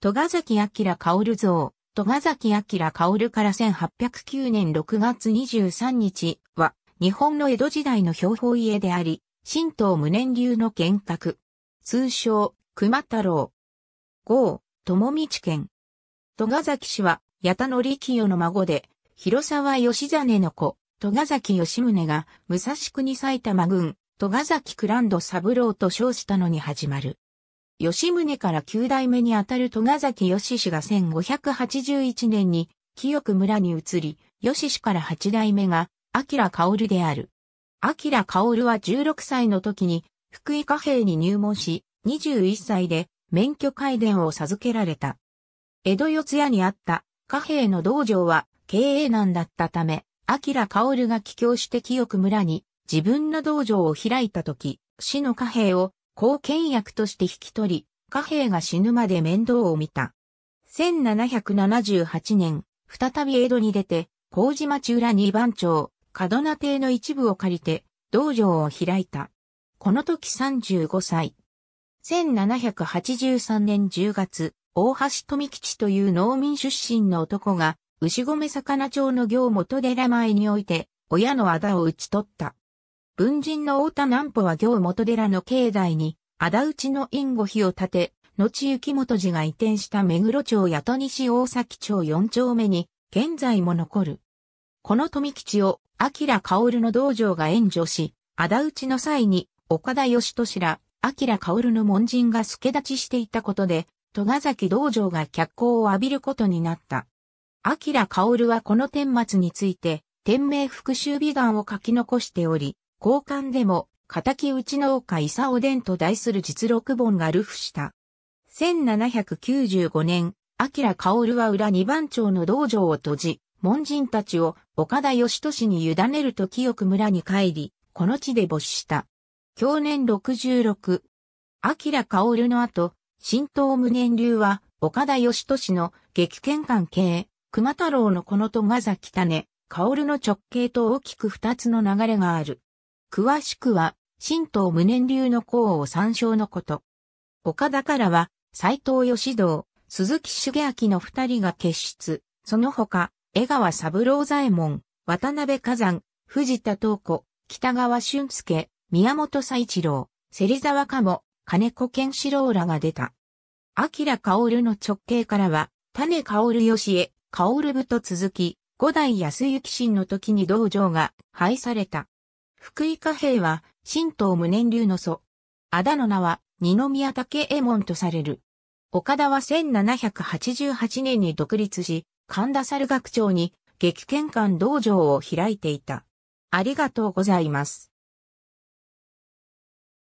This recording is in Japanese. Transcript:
戸ヶ崎明薫像、戸ヶ崎明薫から1809年6月23日は、日本の江戸時代の標本家であり、神道無念流の幻覚。通称、熊太郎。郷、友道県。戸ヶ崎氏は、八田の力代の孫で、広沢義真の子、戸ヶ崎義宗が、武蔵国埼玉郡、戸ヶ崎クランド三郎と称したのに始まる。吉宗から9代目にあたる戸ヶ崎義氏が1581年に清く村に移り、義氏から8代目が明薫である。明薫は16歳の時に福井貨幣に入門し、21歳で免許改伝を授けられた。江戸四谷にあった貨幣の道場は経営難だったため、明薫が帰郷して清く村に自分の道場を開いた時、市の貨幣を後見役として引き取り、貨幣が死ぬまで面倒を見た。1778年、再び江戸に出て、麹町裏二番町、角名邸の一部を借りて、道場を開いた。この時35歳。1783年10月、大橋富吉という農民出身の男が、牛込魚町の行元寺前において、親の仇を討ち取った。文人の太田南歩は行元寺の境内に、仇討ちの因護碑を建て、後行元寺が移転した目黒町や戸西大崎町4丁目に、現在も残る。この富吉を、明薫の道場が援助し、仇討ちの際に、岡田義俊ら、明薫の門人が助立ちしていたことで、戸ヶ崎道場が脚光を浴びることになった。明薫はこの天末について、天命復讐美願を書き残しており、交換でも、敵討ちの丘伊佐お伝と題する実録本が流布した。1795年、明薫は裏二番町の道場を閉じ、門人たちを岡田義俊に委ねると清く村に帰り、この地で没した。去年66。明薫の後、新東無念流は、岡田義俊の激剣関係、熊太郎のこの戸たね、香薫の直径と大きく二つの流れがある。詳しくは、神道無念流の功を参照のこと。岡田からは、斎藤義道、鈴木重明の二人が結出、その他、江川三郎左衛門、渡辺火山、藤田東子、北川俊介、宮本佐一郎、芹沢鴨、金子健志郎らが出た。明薫の直系からは、種薫義江、薫部と続き、五代安幸新の時に道場が廃された。福井貨幣は、神道無念流の祖。あだの名は、二宮武右衛門とされる。岡田は1788年に独立し、神田猿学長に、激喧館道場を開いていた。ありがとうございます。